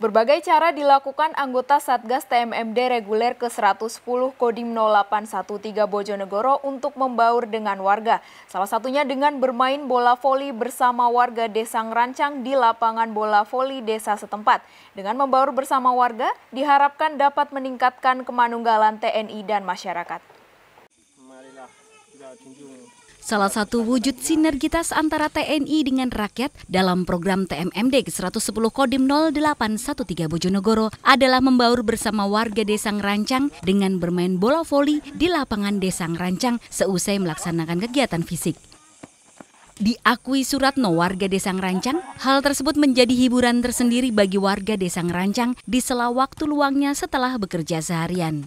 Berbagai cara dilakukan anggota Satgas TMMD Reguler ke-110 Kodim 0813 Bojonegoro untuk membaur dengan warga. Salah satunya dengan bermain bola voli bersama warga Desa Ngerancang di lapangan bola voli desa setempat. Dengan membaur bersama warga, diharapkan dapat meningkatkan kemanunggalan TNI dan masyarakat. Salah satu wujud sinergitas antara TNI dengan rakyat dalam program TMMD 110 Kodim 0813 Bojonegoro adalah membaur bersama warga Desa Ngerancang dengan bermain bola voli di lapangan Desa Ngerancang seusai melaksanakan kegiatan fisik. Diakui Suratno warga Desa Ngerancang, hal tersebut menjadi hiburan tersendiri bagi warga Desa Ngerancang di sela waktu luangnya setelah bekerja seharian.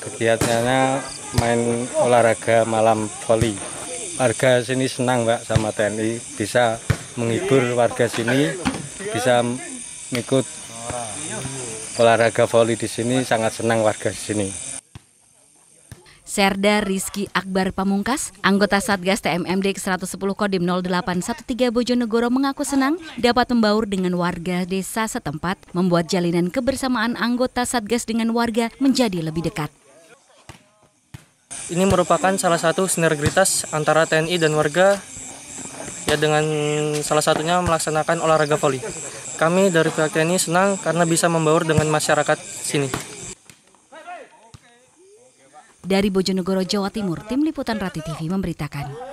Kegiatannya main olahraga malam voli. Warga sini senang Mbak sama TNI, bisa menghibur warga sini, bisa mengikut olahraga voli di sini, sangat senang warga di sini. Serda Rizky Akbar Pamungkas, anggota Satgas TMMD 110 Kodim 0813 Bojonegoro mengaku senang dapat membaur dengan warga desa setempat, membuat jalinan kebersamaan anggota Satgas dengan warga menjadi lebih dekat. Ini merupakan salah satu sinergitas antara TNI dan warga ya dengan salah satunya melaksanakan olahraga voli. Kami dari pihak TNI senang karena bisa membaur dengan masyarakat sini. Dari Bojonegoro, Jawa Timur, Tim Liputan Rati TV memberitakan.